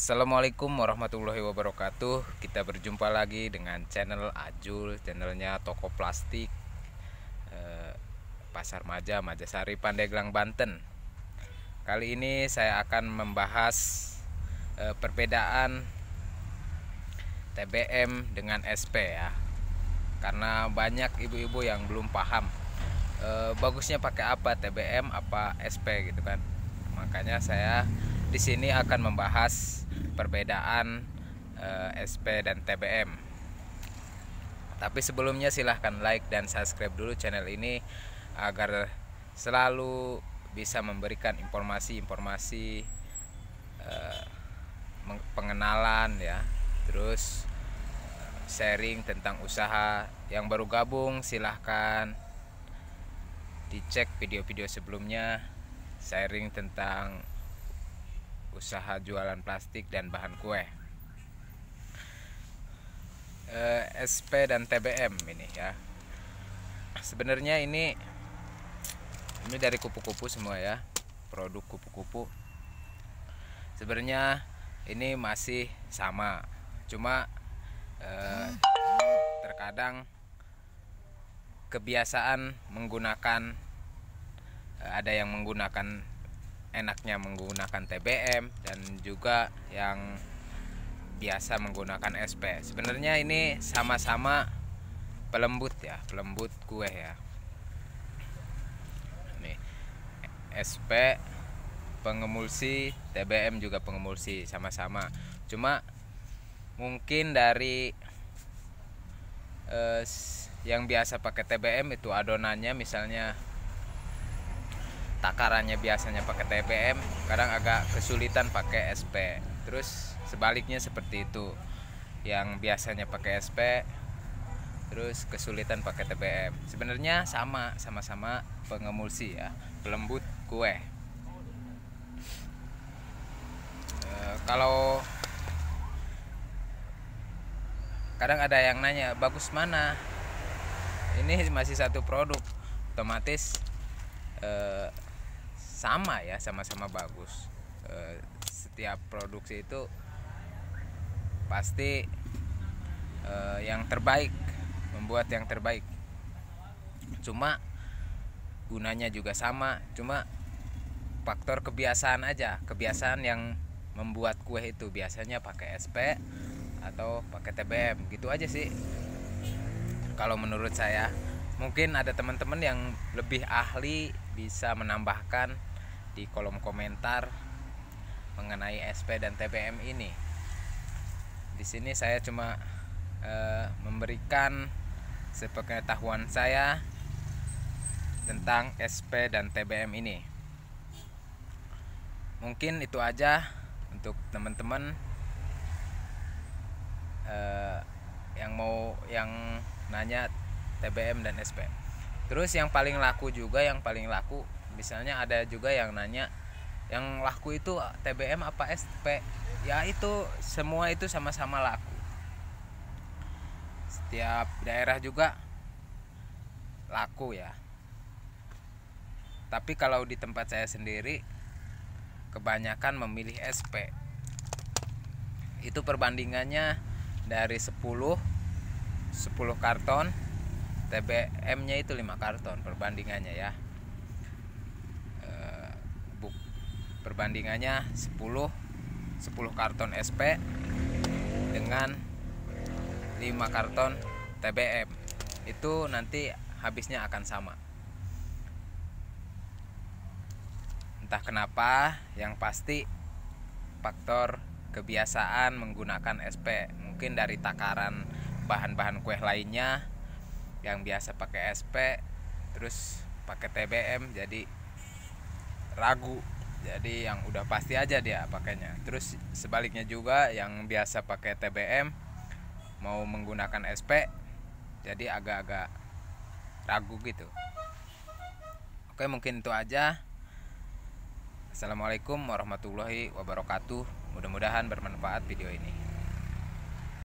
Assalamualaikum warahmatullahi wabarakatuh Kita berjumpa lagi dengan channel Ajul Channelnya Toko Plastik eh, Pasar Maja, Majasari, Pandeglang, Banten Kali ini saya akan membahas eh, Perbedaan TBM dengan SP ya Karena banyak ibu-ibu yang belum paham eh, Bagusnya pakai apa TBM apa SP gitu kan Makanya saya di sini akan membahas perbedaan eh, SP dan TBM. Tapi sebelumnya silahkan like dan subscribe dulu channel ini agar selalu bisa memberikan informasi-informasi eh, pengenalan ya, terus eh, sharing tentang usaha. Yang baru gabung silahkan dicek video-video sebelumnya sharing tentang usaha jualan plastik dan bahan kue. E, eh, SP dan TBM ini ya. Sebenarnya ini ini dari kupu-kupu semua ya, produk kupu-kupu. Sebenarnya ini masih sama, cuma e, terkadang kebiasaan menggunakan eh, ada yang menggunakan enaknya menggunakan TBM dan juga yang biasa menggunakan SP. Sebenarnya ini sama-sama pelembut ya, pelembut kue ya. Nih. SP pengemulsi, TBM juga pengemulsi sama-sama. Cuma mungkin dari eh, yang biasa pakai TBM itu adonannya misalnya takarannya biasanya pakai TBM kadang agak kesulitan pakai SP terus sebaliknya seperti itu yang biasanya pakai SP terus kesulitan pakai TBM sebenarnya sama sama-sama pengemulsi ya pelembut kue e, kalau kadang ada yang nanya bagus mana ini masih satu produk otomatis e, sama ya sama-sama bagus eh, setiap produksi itu pasti eh, yang terbaik membuat yang terbaik cuma gunanya juga sama cuma faktor kebiasaan aja kebiasaan yang membuat kue itu biasanya pakai SP atau pakai TBM gitu aja sih kalau menurut saya mungkin ada teman-teman yang lebih ahli bisa menambahkan di kolom komentar mengenai SP dan TBM ini. Di sini saya cuma eh, memberikan sepengetahuan saya tentang SP dan TBM ini. Mungkin itu aja untuk teman-teman eh, yang mau yang nanya TBM dan SP. Terus yang paling laku juga yang paling laku misalnya ada juga yang nanya yang laku itu TBM apa SP ya itu semua itu sama-sama laku setiap daerah juga laku ya tapi kalau di tempat saya sendiri kebanyakan memilih SP itu perbandingannya dari 10 10 karton TBM nya itu 5 karton perbandingannya ya perbandingannya 10 10 karton SP dengan 5 karton TBM itu nanti habisnya akan sama entah kenapa yang pasti faktor kebiasaan menggunakan SP mungkin dari takaran bahan-bahan kue lainnya yang biasa pakai SP terus pakai TBM jadi ragu jadi yang udah pasti aja dia pakainya terus sebaliknya juga yang biasa pakai TBM mau menggunakan SP jadi agak-agak ragu gitu oke mungkin itu aja Assalamualaikum warahmatullahi wabarakatuh mudah-mudahan bermanfaat video ini